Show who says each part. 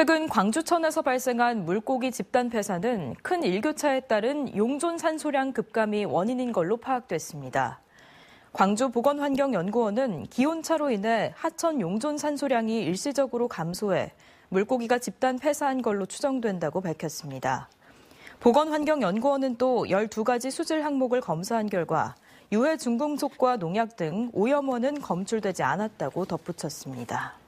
Speaker 1: 최근 광주천에서 발생한 물고기 집단 폐사는 큰 일교차에 따른 용존 산소량 급감이 원인인 걸로 파악됐습니다. 광주보건환경연구원은 기온차로 인해 하천 용존 산소량이 일시적으로 감소해 물고기가 집단 폐사한 걸로 추정된다고 밝혔습니다. 보건환경연구원은 또 12가지 수질 항목을 검사한 결과 유해 중금속과 농약 등 오염원은 검출되지 않았다고 덧붙였습니다.